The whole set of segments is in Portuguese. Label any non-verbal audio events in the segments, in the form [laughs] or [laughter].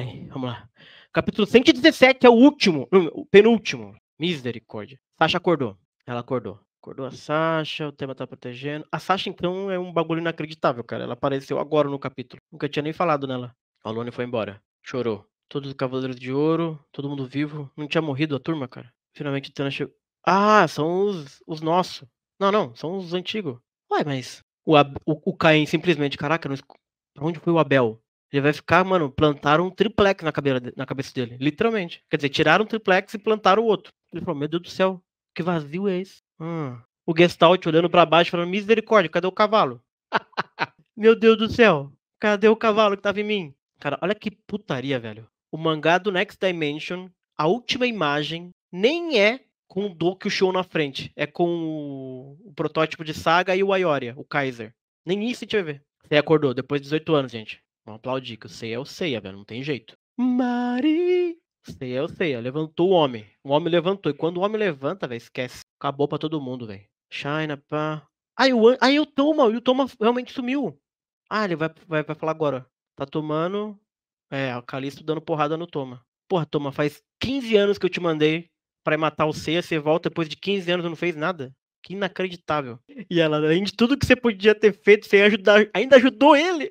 aí, vamos lá. Capítulo 117 é o último, hum, o penúltimo. Misericórdia. Sasha acordou. Ela acordou. Acordou a Sasha, o tema tá protegendo. A Sasha, então, é um bagulho inacreditável, cara. Ela apareceu agora no capítulo. Nunca tinha nem falado nela. A Lone foi embora. Chorou. Todos os Cavaleiros de Ouro, todo mundo vivo. Não tinha morrido a turma, cara. Finalmente Tana chegou. Ah, são os, os nossos. Não, não, são os antigos. Ué, mas. O, Ab... o, o Caim simplesmente, caraca, não... pra onde foi o Abel? Ele vai ficar, mano, plantaram um triplex na, cabeça, na cabeça dele, literalmente. Quer dizer, tiraram um triplex e plantaram o outro. Ele falou, meu Deus do céu, que vazio é esse? Hum. O Gestalt olhando para baixo, falando, misericórdia, cadê o cavalo? [laughs] meu Deus do céu, cadê o cavalo que tava em mim? Cara, olha que putaria, velho. O mangá do Next Dimension, a última imagem, nem é com o show na frente. É com o... o, protótipo de Saga e o Ayoria, o Kaiser. Nem isso a gente vai ver. Você acordou, depois de 18 anos, gente. Vamos aplaudir, que o ceia é o ceia, velho. Não tem jeito. Mari! Ceia é o ceia. Levantou o homem. O homem levantou. E quando o homem levanta, velho, esquece. Acabou pra todo mundo, velho. China, pá. Aí o, aí o Toma, e o Toma realmente sumiu. Ah, ele vai, vai, vai falar agora. Tá tomando. É, o Calisto dando porrada no Toma. Porra, Toma, faz 15 anos que eu te mandei para matar o Ceia, você volta depois de 15 anos e não fez nada. Que inacreditável. E ela, além de tudo que você podia ter feito, você ajudar, ainda ajudou ele.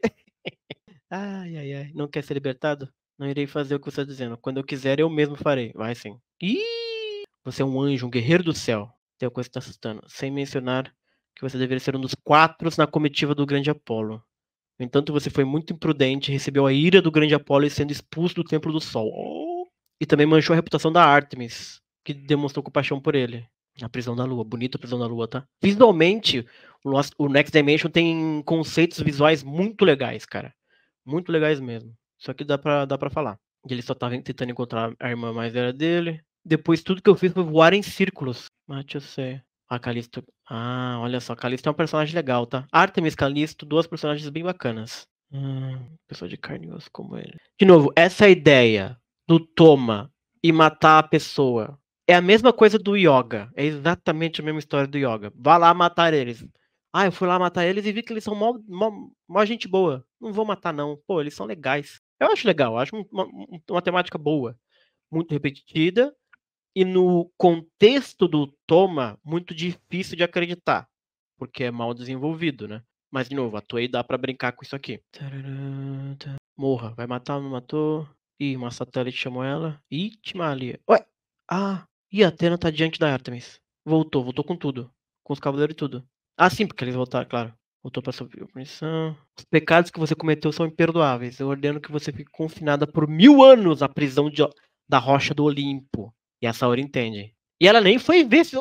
Ai, ai, ai. Não quer ser libertado? Não irei fazer o que você está dizendo. Quando eu quiser, eu mesmo farei. Vai sim. Ih! Você é um anjo, um guerreiro do céu. Tem uma coisa que está assustando. Sem mencionar que você deveria ser um dos quatro na comitiva do grande Apolo. No entanto, você foi muito imprudente, recebeu a ira do grande Apolo e sendo expulso do Templo do Sol. E também manchou a reputação da Artemis, que demonstrou compaixão por ele. Na prisão da lua. Bonita a prisão da lua, tá? Visualmente, o Next Dimension tem conceitos visuais muito legais, cara muito legais mesmo. Só que dá pra, dá pra falar. Ele só tava tentando encontrar a irmã mais velha dele. Depois tudo que eu fiz foi voar em círculos. Mate, ah, eu sei. A Calisto. Ah, olha só, Calisto é um personagem legal, tá? Artemis Calisto, duas personagens bem bacanas. Hum, pessoa de carne e osso como ele. De novo, essa ideia do toma e matar a pessoa é a mesma coisa do yoga. É exatamente a mesma história do yoga. Vá lá matar eles. Ah, eu fui lá matar eles e vi que eles são mó, mó, mó gente boa. Não vou matar, não. Pô, eles são legais. Eu acho legal, eu acho uma, uma temática boa. Muito repetida. E no contexto do Toma, muito difícil de acreditar. Porque é mal desenvolvido, né? Mas, de novo, a e dá pra brincar com isso aqui. Morra, vai matar, não matou. Ih, uma satélite chamou ela. Ih, Timalia. Ué! Ah! E a Atena tá diante da Artemis. Voltou, voltou com tudo. Com os cavaleiros e tudo. Ah, sim, porque eles voltaram, claro. Voltou para sua punição. Os pecados que você cometeu são imperdoáveis. Eu ordeno que você fique confinada por mil anos à prisão de, da rocha do Olimpo. E a Saori entende. E ela nem foi ver se,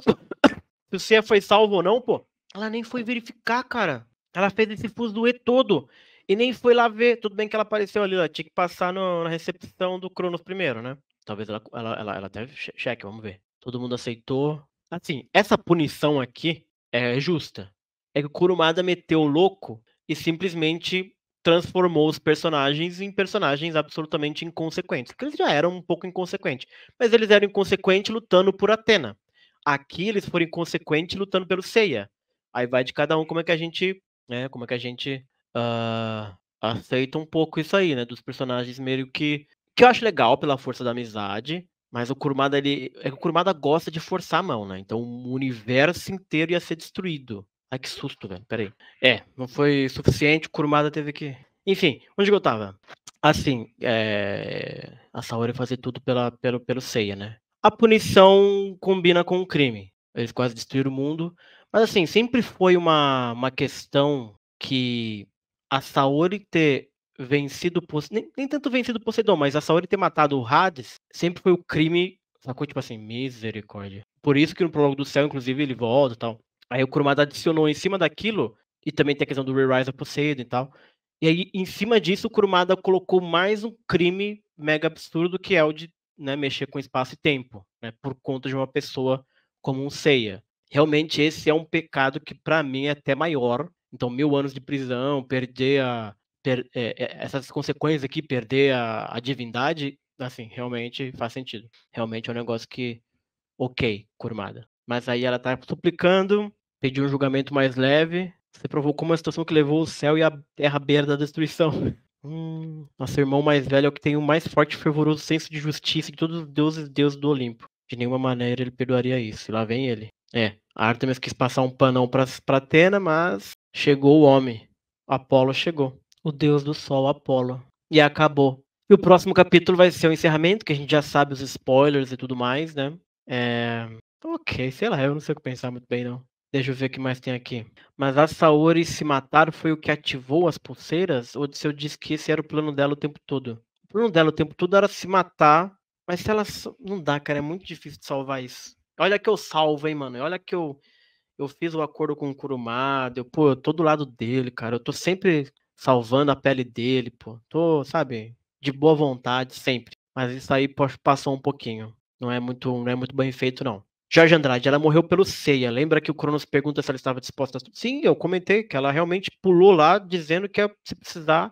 você [coughs] foi salvo ou não, pô. Ela nem foi verificar, cara. Ela fez esse fuzuê todo. E nem foi lá ver. Tudo bem que ela apareceu ali, ela tinha que passar no, na recepção do Cronos primeiro, né? Talvez ela, ela, ela, ela até cheque, vamos ver. Todo mundo aceitou. Assim, essa punição aqui é justa. É que o Kurumada meteu o louco e simplesmente transformou os personagens em personagens absolutamente inconsequentes. Porque eles já eram um pouco inconsequentes. Mas eles eram inconsequentes lutando por Atena. Aqui eles foram inconsequentes lutando pelo Seiya. Aí vai de cada um como é que a gente. Né, como é que a gente uh, aceita um pouco isso aí, né? Dos personagens meio que. Que eu acho legal pela força da amizade. Mas o Kurumada, ele. É que o Kurumada gosta de forçar a mão, né? Então o universo inteiro ia ser destruído. Ai, que susto, velho. Peraí. É, não foi suficiente, o Kurumada teve que. Enfim, onde que eu tava? Assim, é... a Saori fazer tudo pela, pelo, pelo Seiya, né? A punição combina com o crime. Eles quase destruíram o mundo. Mas assim, sempre foi uma, uma questão que a Saori ter vencido por. Nem, nem tanto vencido por Poseidon, mas a Saori ter matado o Hades sempre foi o crime. Sacou, tipo assim, misericórdia. Por isso que no Prólogo do Céu, inclusive, ele volta e tal. Aí o Kurumada adicionou em cima daquilo, e também tem a questão do Re-Rise of Poseidon e tal. E aí, em cima disso, o Kurumada colocou mais um crime mega absurdo, que é o de né, mexer com espaço e tempo, né, por conta de uma pessoa como um ceia. Realmente, esse é um pecado que, para mim, é até maior. Então, mil anos de prisão, perder a, per, é, essas consequências aqui, perder a, a divindade, assim, realmente faz sentido. Realmente é um negócio que, ok, curmada Mas aí ela tá suplicando, pediu um julgamento mais leve, você provocou uma situação que levou o céu e a terra à beira da destruição. [laughs] Hum, nosso irmão mais velho é o que tem o mais forte e fervoroso senso de justiça de todos os deuses deuses do Olimpo. De nenhuma maneira ele perdoaria isso. E lá vem ele. É, a Artemis quis passar um panão pra, pra Atena, mas chegou o homem. Apolo chegou o deus do sol Apolo. E acabou. E o próximo capítulo vai ser o encerramento, que a gente já sabe os spoilers e tudo mais, né? É... Ok, sei lá, eu não sei o que pensar muito bem, não. Deixa eu ver o que mais tem aqui. Mas a Saori se matar foi o que ativou as pulseiras? Odisseu disse que esse era o plano dela o tempo todo. O plano dela o tempo todo era se matar, mas se ela. Não dá, cara, é muito difícil de salvar isso. Olha que eu salvo, hein, mano. Olha que eu. Eu fiz o um acordo com o Kurumada, eu, pô, eu tô do lado dele, cara. Eu tô sempre salvando a pele dele, pô. Tô, sabe, de boa vontade sempre. Mas isso aí passou um pouquinho. Não é muito, não é muito bem feito, não. Jorge Andrade, ela morreu pelo ceia. Lembra que o Cronos pergunta se ela estava disposta a... tudo? Sim, eu comentei que ela realmente pulou lá dizendo que se precisar,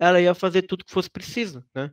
ela ia fazer tudo que fosse preciso, né?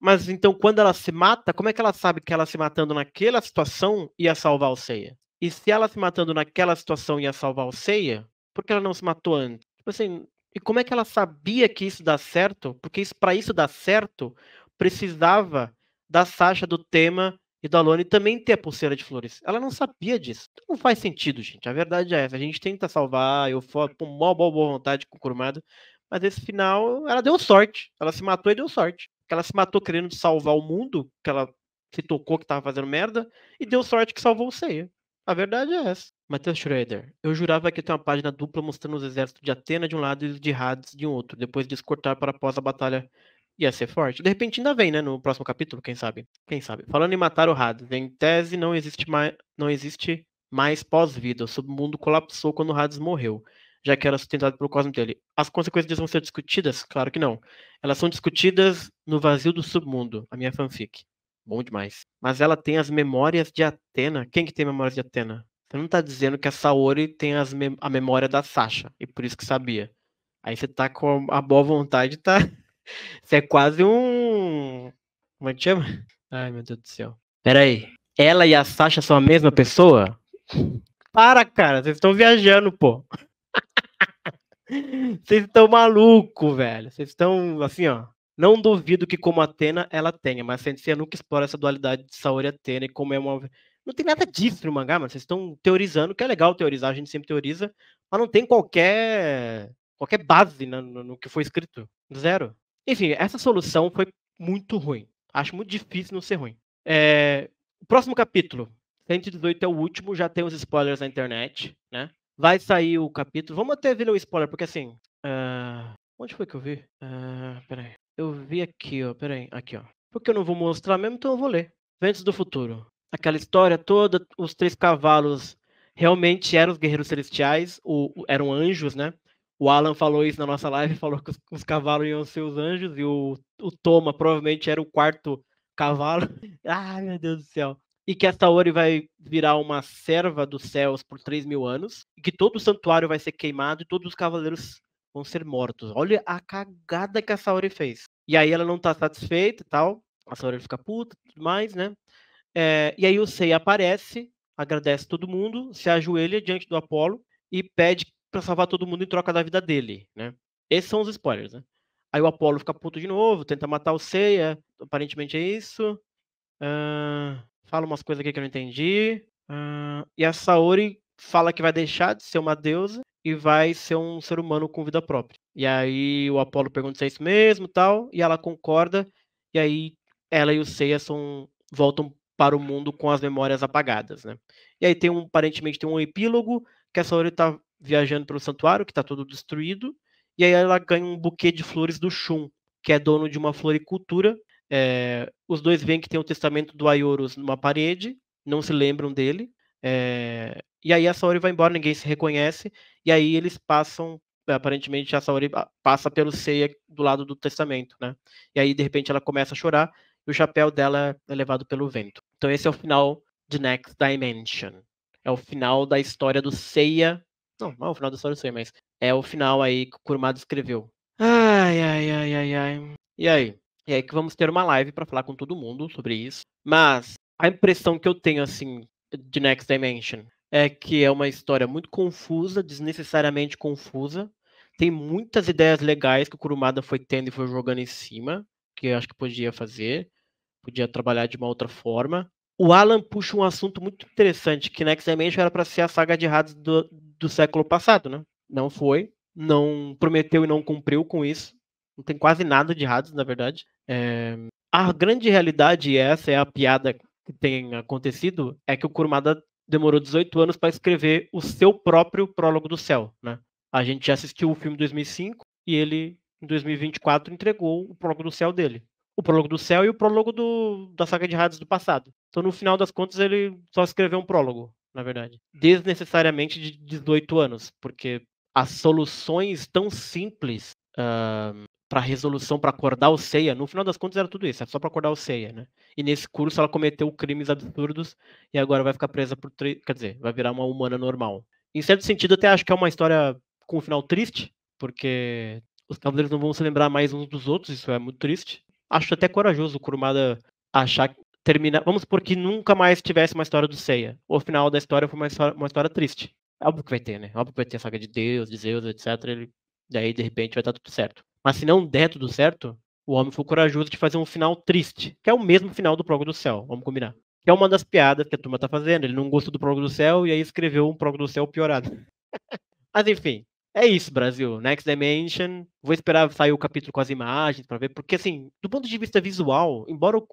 Mas então, quando ela se mata, como é que ela sabe que ela se matando naquela situação ia salvar o ceia? E se ela se matando naquela situação ia salvar o ceia, por que ela não se matou antes? Tipo assim, e como é que ela sabia que isso dá certo? Porque para isso dar certo, precisava da Sasha, do tema e da Lone também ter a pulseira de flores. Ela não sabia disso. Então não faz sentido, gente. A verdade é essa. A gente tenta salvar, eu for com mó boa, boa vontade com o Kurumada, mas esse final, ela deu sorte. Ela se matou e deu sorte. Ela se matou querendo salvar o mundo, que ela se tocou que tava fazendo merda, e deu sorte que salvou o Seiya. A verdade é essa. Matheus Schroeder, eu jurava que tem uma página dupla mostrando os exércitos de Atena de um lado e os de Hades de um outro, depois de cortar para após a batalha ia ser forte. De repente ainda vem, né? No próximo capítulo, quem sabe? Quem sabe? Falando em matar o Hades, em tese não existe mais, não existe mais pós-vida. O submundo colapsou quando o Hades morreu, já que era sustentado pelo cosmo dele. As consequências disso vão ser discutidas? Claro que não. Elas são discutidas no vazio do submundo, a minha fanfic. Bom demais. Mas ela tem as memórias de Atena. Quem que tem memórias de Atena? Você não tá dizendo que a Saori tem me a memória da Sasha, e por isso que sabia. Aí você tá com a boa vontade, tá? [laughs] Você é quase um. Como é que chama? Ai, meu Deus do céu. Peraí. Ela e a Sasha são a mesma pessoa? Para, cara. Vocês estão viajando, pô. [laughs] Vocês estão maluco, velho. Vocês estão assim, ó. Não duvido que, como Atena, ela tenha, mas Sensei nunca explora essa dualidade de Saori e Atena e como é uma. Não tem nada disso no mangá, mano. Vocês estão teorizando, que é legal teorizar, a gente sempre teoriza, mas não tem qualquer qualquer base no, né, no, no que foi escrito. Zero. Enfim, essa solução foi muito ruim. Acho muito difícil não ser ruim. É... O próximo capítulo, 118 é o último, já tem os spoilers na internet, né? Vai sair o capítulo. Vamos até ver o spoiler, porque assim. Uh... Onde foi que eu vi? Uh... Peraí. Eu vi aqui, ó. Peraí, aqui, ó. Porque eu não vou mostrar mesmo, então eu vou ler. Ventos do Futuro. Aquela história toda, os três cavalos realmente eram os guerreiros celestiais, o, eram anjos, né? O Alan falou isso na nossa live, [laughs] falou que os, os cavalos iam ser os anjos, e o, o Toma provavelmente era o quarto cavalo. Ai, [laughs] ah, meu Deus do céu. E que esta Ori vai virar uma serva dos céus por 3 mil anos, e que todo o santuário vai ser queimado, e todos os cavaleiros vão ser mortos. Olha a cagada que a Saori fez. E aí ela não tá satisfeita e tal. A Saori fica puta e tudo mais, né? É, e aí o Sei aparece, agradece todo mundo, se ajoelha diante do Apolo e pede para salvar todo mundo em troca da vida dele, né? Esses são os spoilers, né? Aí o Apolo fica puto de novo, tenta matar o Seiya, é, aparentemente é isso. Uh, fala umas coisas aqui que eu não entendi. Uh, e a Saori fala que vai deixar de ser uma deusa e vai ser um ser humano com vida própria. E aí o Apolo pergunta se é isso mesmo tal, e ela concorda, e aí ela e o Seiya são, voltam para o mundo com as memórias apagadas, né? E aí tem um, aparentemente tem um epílogo, que essa hora está viajando pelo santuário, que está todo destruído, e aí ela ganha um buquê de flores do Shun, que é dono de uma floricultura. É, os dois veem que tem um testamento do Ayorus numa parede, não se lembram dele, é, e aí a Saori vai embora, ninguém se reconhece, e aí eles passam, eh, aparentemente a Saori ah, passa pelo Seiya do lado do testamento, né? E aí de repente ela começa a chorar e o chapéu dela é levado pelo vento. Então esse é o final de Next Dimension. É o final da história do Seiya. Não, não é o final da história do Seiya, mas é o final aí que o Kurumada escreveu. Ai, ai, ai, ai, ai. E aí? E aí que vamos ter uma live para falar com todo mundo sobre isso. Mas a impressão que eu tenho assim de Next Dimension é que é uma história muito confusa, desnecessariamente confusa. Tem muitas ideias legais que o Kurumada foi tendo e foi jogando em cima, que eu acho que podia fazer, podia trabalhar de uma outra forma. O Alan puxa um assunto muito interessante, que na X-Dimension era para ser a saga de Hades do, do século passado, né? Não foi, não prometeu e não cumpriu com isso. Não tem quase nada de Hades, na verdade. É... A grande realidade, e essa é a piada que tem acontecido, é que o Kurumada demorou 18 anos para escrever o seu próprio Prólogo do Céu, né? A gente já assistiu o filme em 2005 e ele, em 2024, entregou o Prólogo do Céu dele. O Prólogo do Céu e o Prólogo do, da saga de rádios do passado. Então, no final das contas, ele só escreveu um prólogo, na verdade. Desnecessariamente de 18 anos, porque as soluções tão simples uh, para resolução, para acordar o Ceia, no final das contas era tudo isso, era é só para acordar o Ceia, né? E nesse curso ela cometeu crimes absurdos e agora vai ficar presa por três, quer dizer, vai virar uma humana normal. Em certo sentido, até acho que é uma história com um final triste, porque os cavaleiros não vão se lembrar mais uns dos outros, isso é muito triste. Acho até corajoso o Kurumada achar terminar, vamos supor que nunca mais tivesse uma história do Ceia. O final da história foi uma história, uma história triste. É óbvio que vai ter, né? Óbvio que vai ter a saga de Deus, de Zeus, etc. E Daí, de repente, vai estar tudo certo. Mas se não der tudo certo, o homem foi corajoso de fazer um final triste, que é o mesmo final do Prólogo do Céu, vamos combinar. Que é uma das piadas que a turma tá fazendo. Ele não gostou do Prólogo do Céu e aí escreveu um Prólogo do Céu piorado. [laughs] Mas enfim, é isso, Brasil. Next Dimension. Vou esperar sair o capítulo com as imagens para ver, porque assim, do ponto de vista visual, embora o,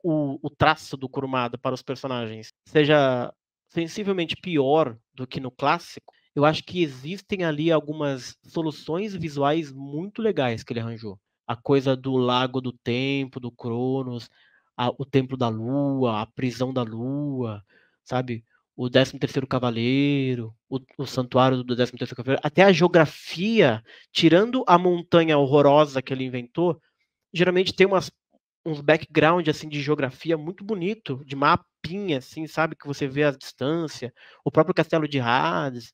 o traço do Kurumada para os personagens seja sensivelmente pior do que no clássico, eu acho que existem ali algumas soluções visuais muito legais que ele arranjou. A coisa do Lago do Tempo, do Cronos, a, o Templo da Lua, a Prisão da Lua, sabe? O 13º Cavaleiro, o, o Santuário do 13º Cavaleiro, até a geografia, tirando a montanha horrorosa que ele inventou, geralmente tem umas, uns background assim de geografia muito bonito, de mapinha assim, sabe que você vê a distância, o próprio Castelo de Hades.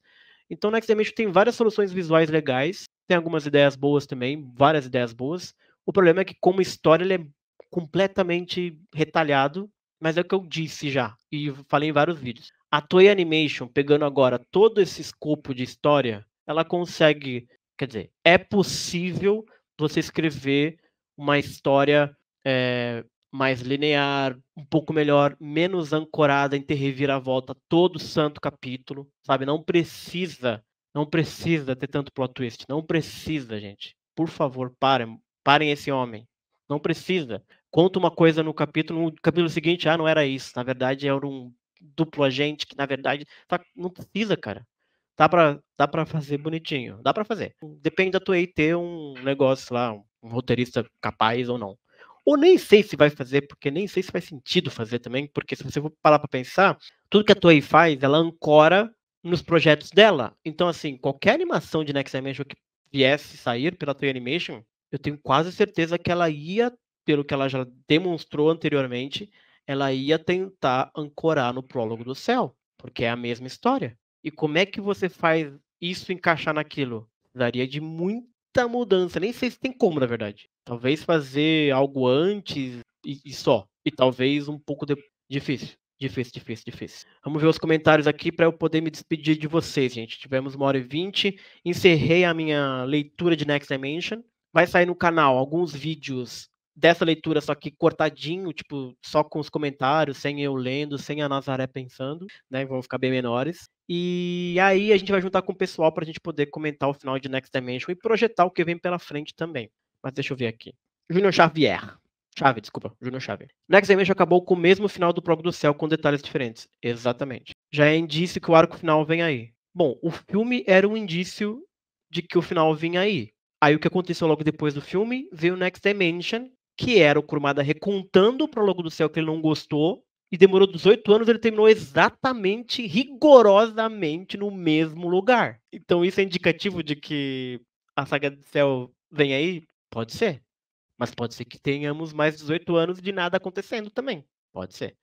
Então, o Next tem várias soluções visuais legais, tem algumas ideias boas também, várias ideias boas. O problema é que, como história, ele é completamente retalhado, mas é o que eu disse já, e falei em vários vídeos. A Toei Animation, pegando agora todo esse escopo de história, ela consegue. Quer dizer, é possível você escrever uma história é, mais linear, um pouco melhor, menos ancorada em ter reviravolta todo santo capítulo, sabe? Não precisa, não precisa ter tanto plot twist, não precisa, gente. Por favor, parem, parem esse homem. Não precisa. Conta uma coisa no capítulo, no capítulo seguinte, ah, não era isso. Na verdade, era um duplo agente que, na verdade, tá, não precisa, cara. Dá pra, dá pra fazer bonitinho. Dá pra fazer. Depende da tua ter um negócio lá, um roteirista capaz ou não. Ou nem sei se vai fazer, porque nem sei se faz sentido fazer também, porque se você for parar para pensar, tudo que a Toei faz, ela ancora nos projetos dela. Então, assim, qualquer animação de Next Dimension que viesse sair pela Toei Animation, eu tenho quase certeza que ela ia, pelo que ela já demonstrou anteriormente, ela ia tentar ancorar no prólogo do céu, porque é a mesma história. E como é que você faz isso encaixar naquilo? Daria de muita mudança, nem sei se tem como, na verdade. Talvez fazer algo antes e, e só. E talvez um pouco de... difícil. Difícil, difícil, difícil. Vamos ver os comentários aqui para eu poder me despedir de vocês, gente. Tivemos uma hora e vinte. Encerrei a minha leitura de Next Dimension. Vai sair no canal alguns vídeos dessa leitura, só que cortadinho, tipo, só com os comentários, sem eu lendo, sem a Nazaré pensando, né? Vão ficar bem menores. E aí a gente vai juntar com o pessoal para a gente poder comentar o final de Next Dimension e projetar o que vem pela frente também. Mas deixa eu ver aqui. Júnior Xavier. Chave, desculpa, Júnior Xavier. Next Dimension acabou com o mesmo final do Prólogo do Céu, com detalhes diferentes. Exatamente. Já é indício que o arco final vem aí. Bom, o filme era um indício de que o final vinha aí. Aí o que aconteceu logo depois do filme? Veio o Next Dimension, que era o Kurumada recontando o Prólogo do Céu que ele não gostou, e demorou 18 anos, ele terminou exatamente, rigorosamente no mesmo lugar. Então isso é indicativo de que a saga do céu vem aí? Pode ser. Mas pode ser que tenhamos mais 18 anos de nada acontecendo também. Pode ser.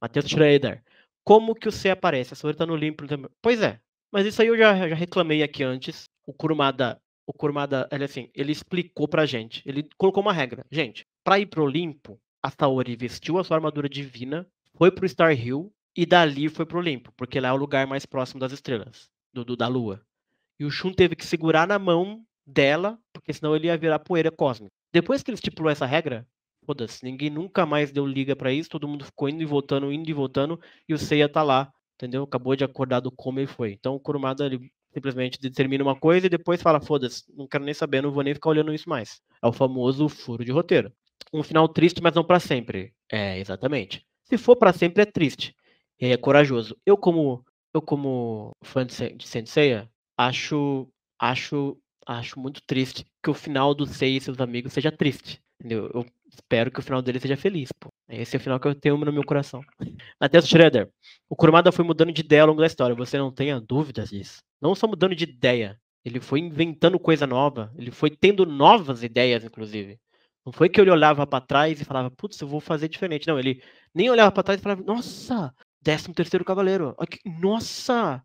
Matheus Schroeder. Como que o C aparece? A senhora tá no limpo também. Pois é. Mas isso aí eu já, já reclamei aqui antes. O Kurumada, o Kurumada, ele assim, ele explicou pra gente. Ele colocou uma regra. Gente, pra ir pro Olimpo, a Saori vestiu a sua armadura divina, foi pro Star Hill e dali foi pro Olimpo, porque lá é o lugar mais próximo das estrelas, do, do da lua. E o Shun teve que segurar na mão dela, porque senão ele ia virar poeira cósmica. Depois que ele estipulou essa regra, foda-se, ninguém nunca mais deu liga para isso, todo mundo ficou indo e voltando, indo e voltando, e o Seiya tá lá, entendeu? Acabou de acordar do como ele foi. Então o Kurumada, ele simplesmente determina uma coisa e depois fala, foda-se, não quero nem saber, não vou nem ficar olhando isso mais. É o famoso furo de roteiro. Um final triste, mas não para sempre. É, exatamente. Se for para sempre, é triste. E é corajoso. Eu como, eu como fã de Senseiya, acho, acho acho muito triste que o final do Sei e seus amigos seja triste. Entendeu? Eu espero que o final dele seja feliz, pô. Esse é o final que eu tenho no meu coração. Matheus Schroeder. O Kurumada foi mudando de ideia ao longo da história. Você não tenha dúvidas disso. Não só mudando de ideia. Ele foi inventando coisa nova. Ele foi tendo novas ideias, inclusive. Não foi que ele olhava para trás e falava, putz, eu vou fazer diferente. Não, ele nem olhava para trás e falava, nossa, 13 terceiro cavaleiro. Nossa,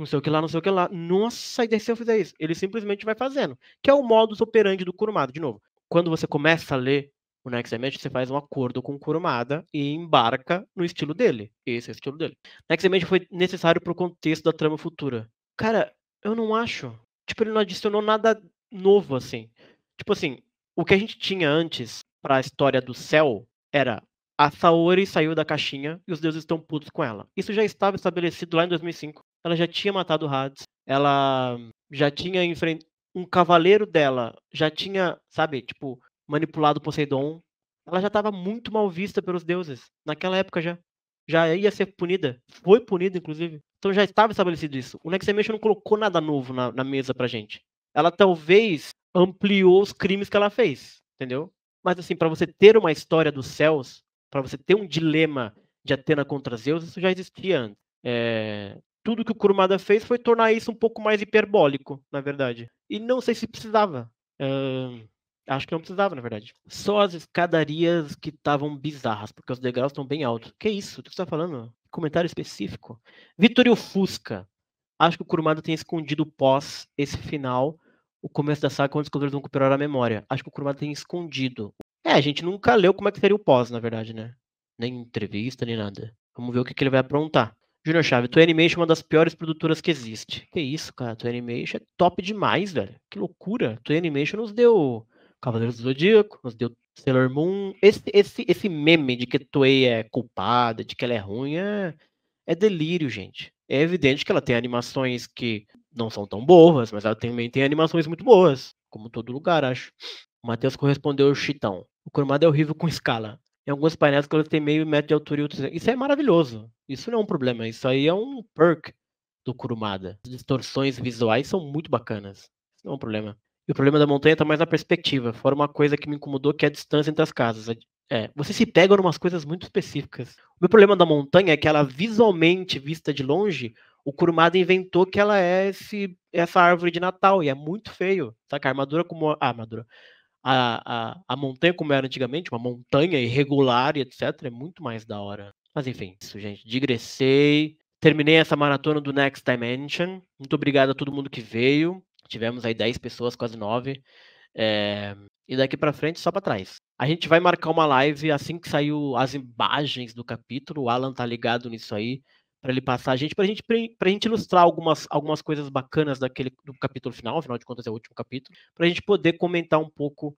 não sei o que lá, não sei o que lá. Nossa, e se eu fizer isso? Ele simplesmente vai fazendo. Que é o modus operandi do Kurumada, de novo. Quando você começa a ler o Next Dimension, você faz um acordo com o Kurumada e embarca no estilo dele. Esse é o estilo dele. Next Dimension foi necessário pro contexto da trama futura. Cara, eu não acho. Tipo, ele não adicionou nada novo, assim. Tipo assim, o que a gente tinha antes para a história do céu era a Saori saiu da caixinha e os deuses estão putos com ela. Isso já estava estabelecido lá em 2005 ela já tinha matado Hades, ela já tinha enfrentado. Um cavaleiro dela já tinha, sabe, tipo, manipulado Poseidon. Ela já estava muito mal vista pelos deuses, naquela época já. Já ia ser punida. Foi punida, inclusive. Então já estava estabelecido isso. O Next não colocou nada novo na, na mesa pra gente. Ela talvez ampliou os crimes que ela fez, entendeu? Mas assim, para você ter uma história dos céus, para você ter um dilema de Atena contra Zeus, isso já existia antes. É tudo que o Kurumada fez foi tornar isso um pouco mais hiperbólico, na verdade. E não sei se precisava. Uh, acho que não precisava, na verdade. Só as escadarias que estavam bizarras, porque os degraus estão bem altos. Que isso? O que você tá falando? Comentário específico. Vitorio Fusca. Acho que o Kurumada tem escondido pós esse final, o começo da saga, quando os escritores vão recuperar a memória. Acho que o Kurumada tem escondido. É, a gente nunca leu como é que seria o pós, na verdade, né? Nem entrevista, nem nada. Vamos ver o que, que ele vai aprontar. Júnior Chave, Toy Animation é uma das piores produtoras que existe. Que isso, cara. Toy Animation é top demais, velho. Que loucura. Toy Animation nos deu Cavaleiros do Zodíaco, nos deu Sailor Moon. Esse, esse, esse meme de que Toei é culpada, de que ela é ruim, é, é delírio, gente. É evidente que ela tem animações que não são tão boas, mas ela também tem animações muito boas, como todo lugar, acho. O Matheus correspondeu o Chitão. O Kurumada é horrível com escala em alguns painéis que eles têm meio metro de altura e outros. Isso é maravilhoso. Isso não é um problema. Isso aí é um perk do Kurumada. As distorções visuais são muito bacanas. Isso não é um problema. E o problema da montanha está mais na perspectiva. Fora uma coisa que me incomodou, que é a distância entre as casas. É, você se pega em umas coisas muito específicas. O meu problema da montanha é que ela visualmente vista de longe, o Kurumada inventou que ela é esse, essa árvore de Natal e é muito feio. Saca? A armadura como a ah, armadura a, a, a montanha como era antigamente, uma montanha irregular e etc. É muito mais da hora. Mas enfim, isso, gente. Digressei. Terminei essa maratona do Next Dimension. Muito obrigado a todo mundo que veio. Tivemos aí 10 pessoas, quase 9. É... E daqui para frente, só para trás. A gente vai marcar uma live assim que saiu as imagens do capítulo. O Alan tá ligado nisso aí para ele passar a gente, para gente, a gente ilustrar algumas, algumas coisas bacanas daquele do capítulo final, afinal de contas é o último capítulo, para a gente poder comentar um pouco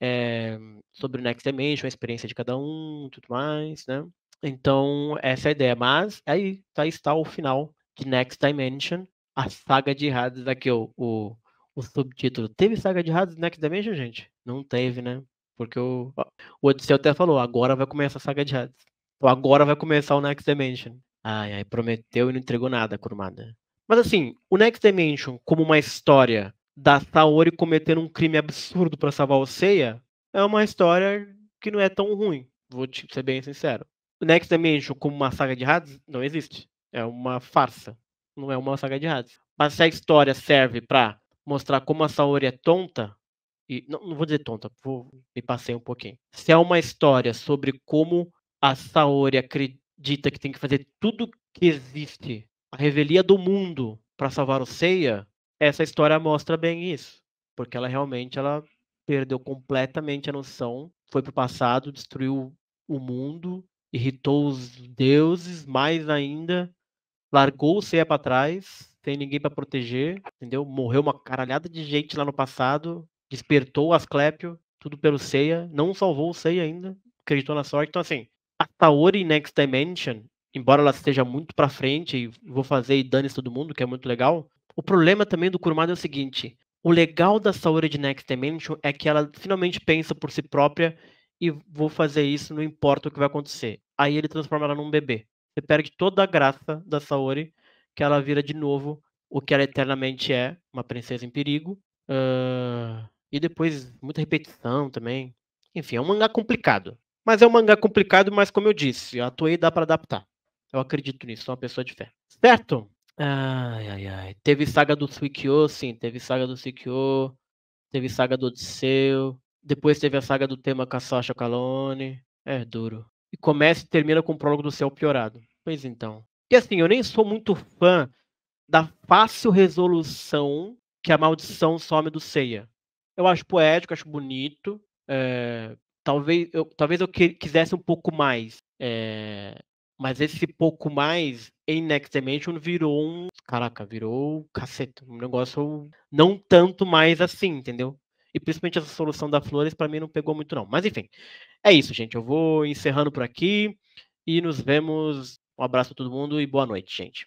é, sobre o Next Dimension, a experiência de cada um, tudo mais, né? Então, essa é a ideia. Mas aí, tá, está o final de Next Dimension, a saga de Hades, aqui o, o, o subtítulo. Teve saga de Hades Next Dimension, gente? Não teve, né? Porque o, o Odisseu até falou, agora vai começar a saga de Hades. Então, agora vai começar o Next Dimension. Ai, ai, prometeu e não entregou nada, Kurumada. Mas assim, o Next Dimension, como uma história da Saori cometendo um crime absurdo para salvar o Seiya, é uma história que não é tão ruim. Vou te ser bem sincero. O Next Dimension, como uma saga de Hades, não existe. É uma farsa. Não é uma saga de Hades. Mas se a história serve para mostrar como a Saori é tonta, e não, não vou dizer tonta, vou me passei um pouquinho. Se é uma história sobre como a Saori acredita dita que tem que fazer tudo que existe, a revelia do mundo, para salvar o Seiya, essa história mostra bem isso. Porque ela realmente ela perdeu completamente a noção, foi pro passado, destruiu o mundo, irritou os deuses mais ainda, largou o Seiya para trás, sem ninguém para proteger, entendeu? Morreu uma caralhada de gente lá no passado, despertou o Asclépio, tudo pelo Seiya, não salvou o Seiya ainda, acreditou na sorte. Então, assim, Taori Next Dimension, embora ela esteja muito pra frente e vou fazer e dane todo mundo, que é muito legal, o problema também do Kurumada é o seguinte, o legal da Saori de Next Dimension é que ela finalmente pensa por si própria e vou fazer isso, não importa o que vai acontecer. Aí ele transforma ela num bebê. Você perde toda a graça da Saori, que ela vira de novo o que ela eternamente é, uma princesa em perigo. Uh... E depois muita repetição também. Enfim, é um mangá complicado. Mas é um mangá complicado, mas como eu disse, a Toei dá para adaptar. Eu acredito nisso, sou uma pessoa de fé. Certo? Ai, ai, ai. Teve saga do Suikyo, sim, teve saga do Suikyo, teve saga do Odisseu, depois teve a saga do tema Sasha Kalone. É duro. E começa e termina com o prólogo do céu piorado. Pois então. E assim, eu nem sou muito fã da fácil resolução que a maldição some do Seiya. Eu acho poético, acho bonito. É talvez eu, talvez eu que, quisesse um pouco mais. É, mas esse pouco mais em Next Dimension virou um. Caraca, virou cacete. Um negócio não tanto mais assim, entendeu? E principalmente essa solução da Flores, para mim, não pegou muito, não. Mas enfim, é isso, gente. Eu vou encerrando por aqui e nos vemos. Um abraço a todo mundo e boa noite, gente.